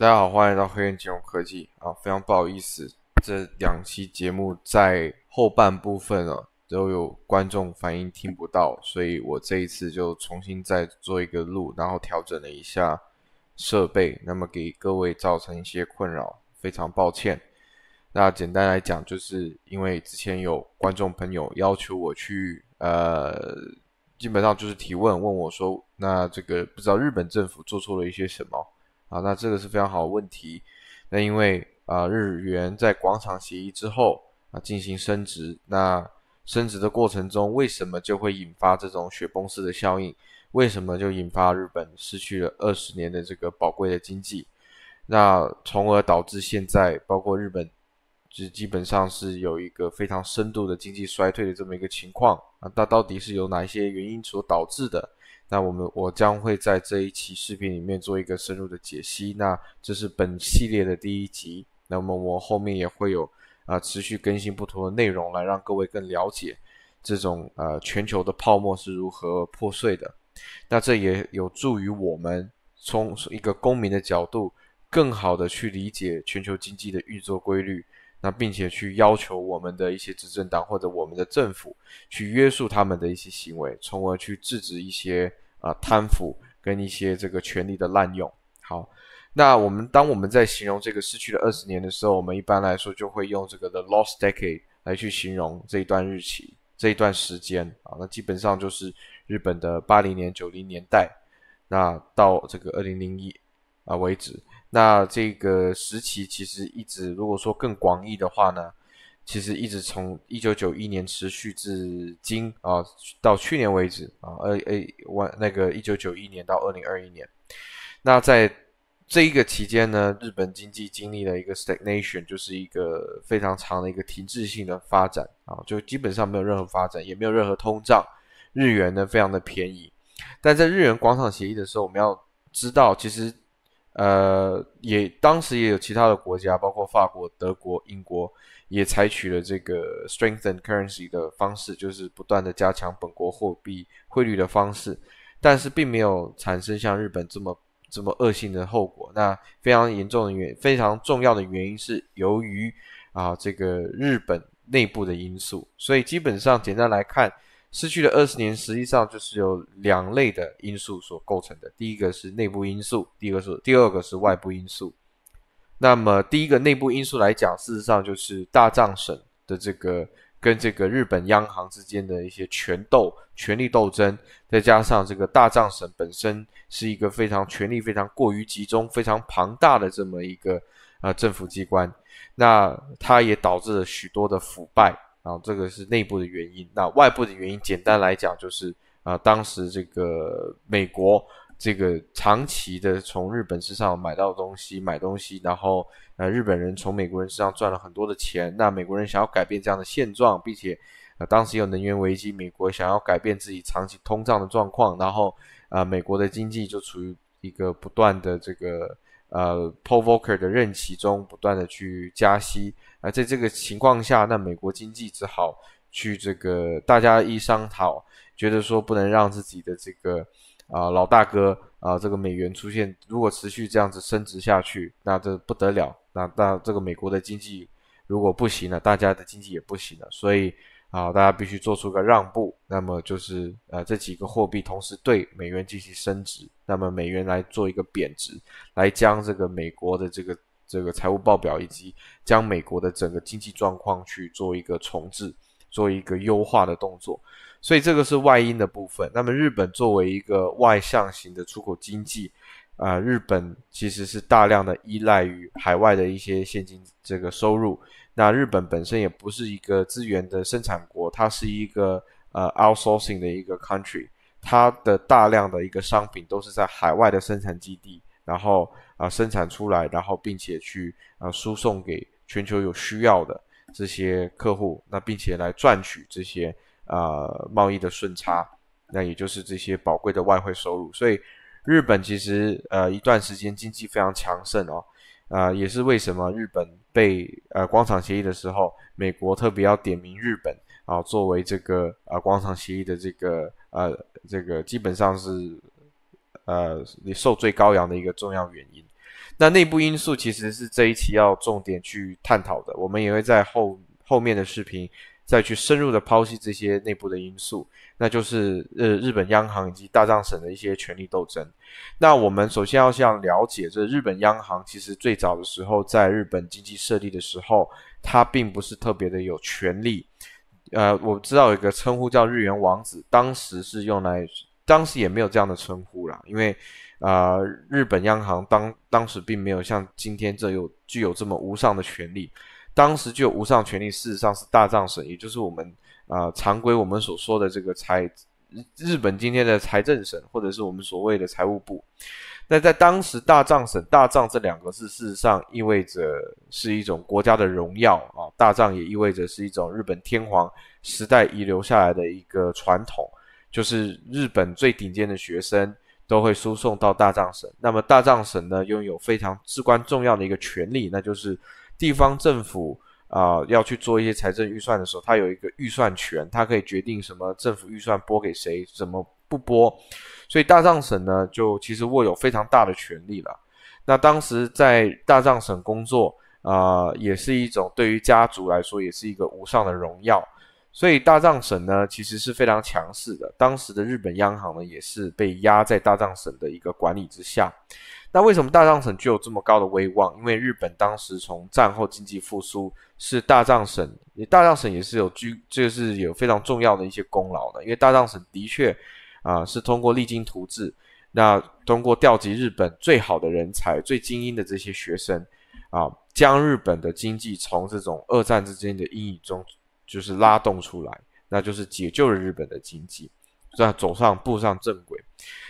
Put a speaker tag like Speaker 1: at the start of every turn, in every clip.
Speaker 1: 大家好，欢迎到黑岩金融科技啊！非常不好意思，这两期节目在后半部分啊，都有观众反映听不到，所以我这一次就重新再做一个录，然后调整了一下设备，那么给各位造成一些困扰，非常抱歉。那简单来讲，就是因为之前有观众朋友要求我去呃，基本上就是提问，问我说，那这个不知道日本政府做错了一些什么。啊，那这个是非常好的问题。那因为啊，日元在广场协议之后啊进行升值，那升值的过程中为什么就会引发这种雪崩式的效应？为什么就引发日本失去了二十年的这个宝贵的经济？那从而导致现在包括日本，就基本上是有一个非常深度的经济衰退的这么一个情况啊，那到底是由哪一些原因所导致的？那我们我将会在这一期视频里面做一个深入的解析。那这是本系列的第一集。那么我后面也会有啊持续更新不同的内容，来让各位更了解这种呃全球的泡沫是如何破碎的。那这也有助于我们从一个公民的角度，更好的去理解全球经济的运作规律。那并且去要求我们的一些执政党或者我们的政府去约束他们的一些行为，从而去制止一些啊贪腐跟一些这个权力的滥用。好，那我们当我们在形容这个失去的二十年的时候，我们一般来说就会用这个的 lost decade 来去形容这一段日期这一段时间啊。那基本上就是日本的八零年九零年代，那到这个二零零一啊为止。那这个时期其实一直，如果说更广义的话呢，其实一直从一九九一年持续至今啊，到去年为止啊，二诶万那个一九九一年到二零二一年。那在这一个期间呢，日本经济经历了一个 stagnation，就是一个非常长的一个停滞性的发展啊，就基本上没有任何发展，也没有任何通胀，日元呢非常的便宜。但在日元广场协议的时候，我们要知道其实。呃，也当时也有其他的国家，包括法国、德国、英国，也采取了这个 strengthen currency 的方式，就是不断的加强本国货币汇率的方式，但是并没有产生像日本这么这么恶性的后果。那非常严重的原非常重要的原因是由于啊这个日本内部的因素，所以基本上简单来看。失去了二十年，实际上就是由两类的因素所构成的。第一个是内部因素，第二个是第二个是外部因素。那么第一个内部因素来讲，事实上就是大藏省的这个跟这个日本央行之间的一些权斗、权力斗争，再加上这个大藏省本身是一个非常权力非常过于集中、非常庞大的这么一个啊政府机关，那它也导致了许多的腐败。然后这个是内部的原因，那外部的原因，简单来讲就是啊，当时这个美国这个长期的从日本身上买到东西，买东西，然后呃日本人从美国人身上赚了很多的钱，那美国人想要改变这样的现状，并且啊当时有能源危机，美国想要改变自己长期通胀的状况，然后啊美国的经济就处于一个不断的这个。呃 p o v o l k e r 的任期中，不断的去加息，啊，在这个情况下，那美国经济只好去这个大家一商讨，觉得说不能让自己的这个啊老大哥啊这个美元出现，如果持续这样子升值下去，那这不得了，那那这个美国的经济如果不行了，大家的经济也不行了，所以。好，大家必须做出个让步，那么就是呃这几个货币同时对美元进行升值，那么美元来做一个贬值，来将这个美国的这个这个财务报表以及将美国的整个经济状况去做一个重置，做一个优化的动作，所以这个是外因的部分。那么日本作为一个外向型的出口经济。啊，日本其实是大量的依赖于海外的一些现金这个收入。那日本本身也不是一个资源的生产国，它是一个呃 outsourcing 的一个 country，它的大量的一个商品都是在海外的生产基地，然后啊生产出来，然后并且去啊输送给全球有需要的这些客户，那并且来赚取这些啊贸易的顺差，那也就是这些宝贵的外汇收入，所以。日本其实呃一段时间经济非常强盛哦，呃也是为什么日本被呃广场协议的时候，美国特别要点名日本啊作为这个呃广场协议的这个呃这个基本上是呃你受罪羔羊的一个重要原因。那内部因素其实是这一期要重点去探讨的，我们也会在后后面的视频。再去深入的剖析这些内部的因素，那就是呃日本央行以及大藏省的一些权力斗争。那我们首先要想了解，这日本央行其实最早的时候，在日本经济设立的时候，它并不是特别的有权力。呃，我知道有一个称呼叫“日元王子”，当时是用来，当时也没有这样的称呼啦，因为啊，日本央行当当时并没有像今天这有具有这么无上的权力。当时就有无上权力，事实上是大藏省，也就是我们啊常规我们所说的这个财日本今天的财政省，或者是我们所谓的财务部。那在当时，大藏省、大藏这两个字，事实上意味着是一种国家的荣耀啊。大藏也意味着是一种日本天皇时代遗留下来的一个传统，就是日本最顶尖的学生都会输送到大藏省。那么大藏省呢，拥有非常至关重要的一个权利，那就是。地方政府啊，要去做一些财政预算的时候，他有一个预算权，他可以决定什么政府预算拨给谁，怎么不拨。所以大藏省呢，就其实握有非常大的权力了。那当时在大藏省工作啊，也是一种对于家族来说，也是一个无上的荣耀。所以大藏省呢，其实是非常强势的。当时的日本央行呢，也是被压在大藏省的一个管理之下。那为什么大藏省具有这么高的威望？因为日本当时从战后经济复苏是大藏省，也大藏省也是有居，就是有非常重要的一些功劳的。因为大藏省的确啊，是通过励精图治，那通过调集日本最好的人才、最精英的这些学生啊，将日本的经济从这种二战之间的阴影中就是拉动出来，那就是解救了日本的经济。是啊，走上步上正轨，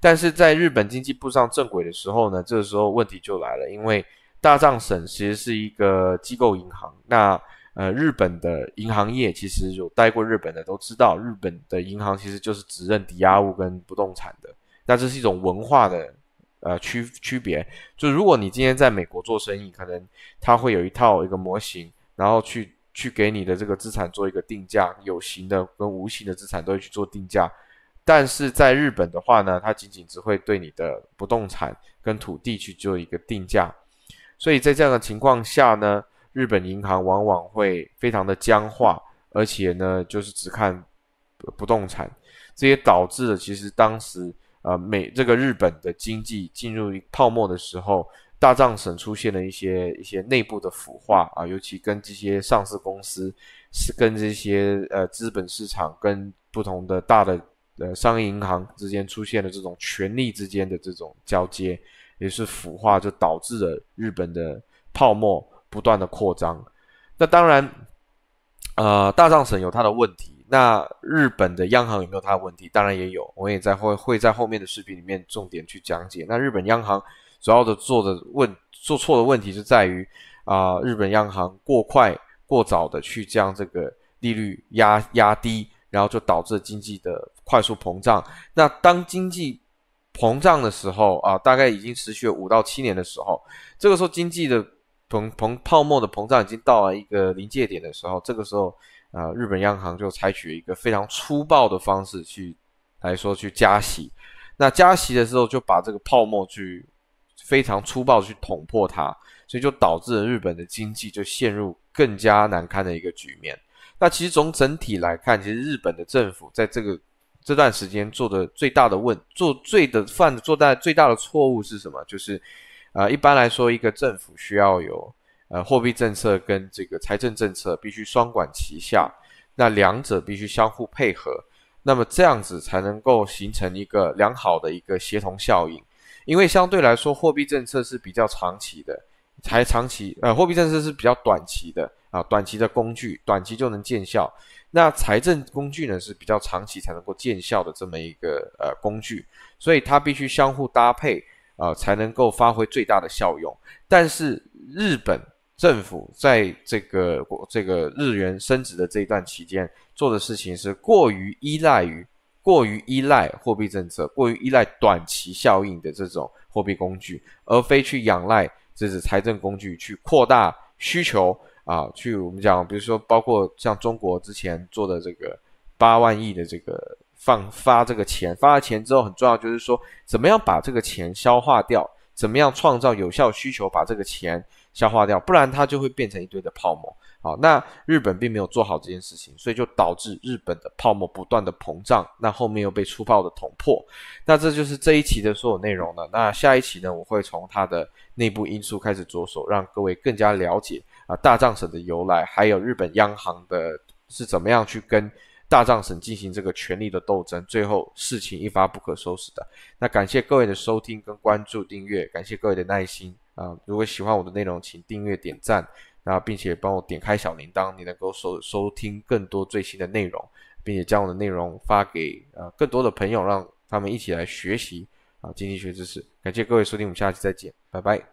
Speaker 1: 但是在日本经济步上正轨的时候呢，这个时候问题就来了，因为大藏省其实是一个机构银行，那呃，日本的银行业其实有待过日本的都知道，日本的银行其实就是只认抵押物跟不动产的，那这是一种文化的呃区区别，就如果你今天在美国做生意，可能它会有一套一个模型，然后去去给你的这个资产做一个定价，有形的跟无形的资产都会去做定价。但是在日本的话呢，它仅仅只会对你的不动产跟土地去做一个定价，所以在这样的情况下呢，日本银行往往会非常的僵化，而且呢，就是只看不动产，这也导致了其实当时呃美这个日本的经济进入泡沫的时候，大藏省出现了一些一些内部的腐化啊，尤其跟这些上市公司是跟这些呃资本市场跟不同的大的。呃，商业银行之间出现了这种权力之间的这种交接，也是腐化，就导致了日本的泡沫不断的扩张。那当然，呃，大藏省有他的问题。那日本的央行有没有他的问题？当然也有，我也在会会在后面的视频里面重点去讲解。那日本央行主要的做的问做错的问题是在于啊，日本央行过快、过早的去将这个利率压压低。然后就导致经济的快速膨胀。那当经济膨胀的时候啊，大概已经持续了五到七年的时候，这个时候经济的膨膨泡沫的膨胀已经到了一个临界点的时候，这个时候啊，日本央行就采取一个非常粗暴的方式去来说去加息。那加息的时候就把这个泡沫去非常粗暴去捅破它，所以就导致了日本的经济就陷入更加难堪的一个局面。那其实从整体来看，其实日本的政府在这个这段时间做的最大的问做最的犯的做大最大的错误是什么？就是，呃，一般来说，一个政府需要有呃货币政策跟这个财政政策必须双管齐下，那两者必须相互配合，那么这样子才能够形成一个良好的一个协同效应，因为相对来说，货币政策是比较长期的，才长期呃货币政策是比较短期的。啊，短期的工具，短期就能见效。那财政工具呢，是比较长期才能够见效的这么一个呃工具，所以它必须相互搭配啊，才能够发挥最大的效用。但是日本政府在这个这个日元升值的这一段期间，做的事情是过于依赖于过于依赖货币政策，过于依赖短期效应的这种货币工具，而非去仰赖这是财政工具去扩大需求。啊，去我们讲，比如说，包括像中国之前做的这个八万亿的这个放发这个钱，发了钱之后很重要，就是说怎么样把这个钱消化掉，怎么样创造有效需求把这个钱消化掉，不然它就会变成一堆的泡沫。好，那日本并没有做好这件事情，所以就导致日本的泡沫不断的膨胀，那后面又被粗暴的捅破。那这就是这一期的所有内容了。那下一期呢，我会从它的内部因素开始着手，让各位更加了解。大藏省的由来，还有日本央行的是怎么样去跟大藏省进行这个权力的斗争，最后事情一发不可收拾的。那感谢各位的收听跟关注订阅，感谢各位的耐心啊！如果喜欢我的内容，请订阅点赞啊，并且帮我点开小铃铛，你能够收收听更多最新的内容，并且将我的内容发给啊更多的朋友，让他们一起来学习啊经济学知识。感谢各位收听，我们下期再见，拜拜。